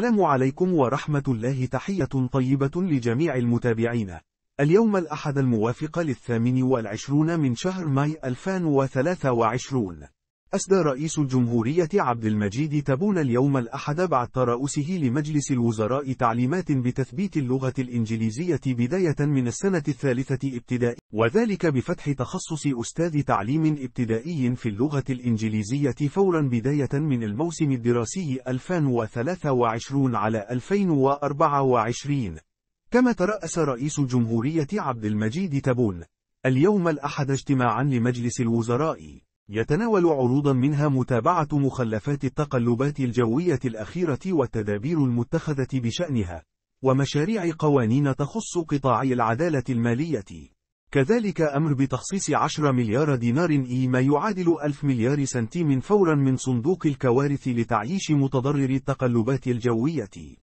السلام عليكم ورحمة الله تحية طيبة لجميع المتابعين اليوم الأحد الموافق للثامن والعشرون من شهر ماي 2023 أسدى رئيس الجمهورية عبد المجيد تبون اليوم الأحد بعد ترأسه لمجلس الوزراء تعليمات بتثبيت اللغة الإنجليزية بداية من السنة الثالثة ابتدائي وذلك بفتح تخصص أستاذ تعليم ابتدائي في اللغة الإنجليزية فورا بداية من الموسم الدراسي 2023 على 2024 كما ترأس رئيس الجمهورية عبد المجيد تبون اليوم الأحد اجتماعا لمجلس الوزراء يتناول عروضا منها متابعة مخلفات التقلبات الجوية الأخيرة والتدابير المتخذة بشأنها، ومشاريع قوانين تخص قطاعي العدالة المالية. كذلك أمر بتخصيص 10 مليار دينار إي ما يعادل 1000 مليار سنتيم فورا من صندوق الكوارث لتعييش متضرر التقلبات الجوية.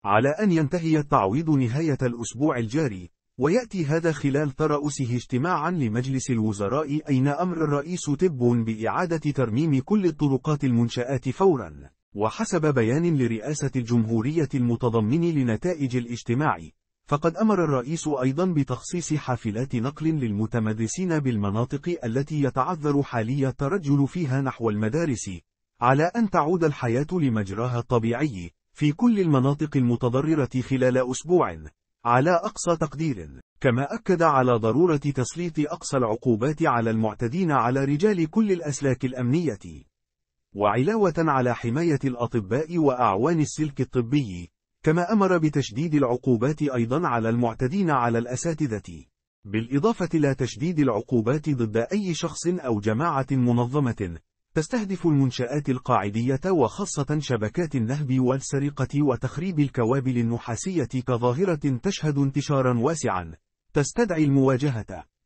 على أن ينتهي التعويض نهاية الأسبوع الجاري، ويأتي هذا خلال ترأسه اجتماعا لمجلس الوزراء أين أمر الرئيس تبون بإعادة ترميم كل الطرقات المنشآت فورا وحسب بيان لرئاسة الجمهورية المتضمن لنتائج الاجتماع فقد أمر الرئيس أيضا بتخصيص حافلات نقل للمتمدسين بالمناطق التي يتعذر حالي الترجل فيها نحو المدارس على أن تعود الحياة لمجراها الطبيعي في كل المناطق المتضررة خلال أسبوع على أقصى تقدير كما أكد على ضرورة تسليط أقصى العقوبات على المعتدين على رجال كل الأسلاك الأمنية وعلاوة على حماية الأطباء وأعوان السلك الطبي كما أمر بتشديد العقوبات أيضا على المعتدين على الأساتذة بالإضافة إلى تشديد العقوبات ضد أي شخص أو جماعة منظمة تستهدف المنشآت القاعدية وخاصة شبكات النهب والسرقة وتخريب الكوابل النحاسية كظاهرة تشهد انتشارا واسعا تستدعي المواجهة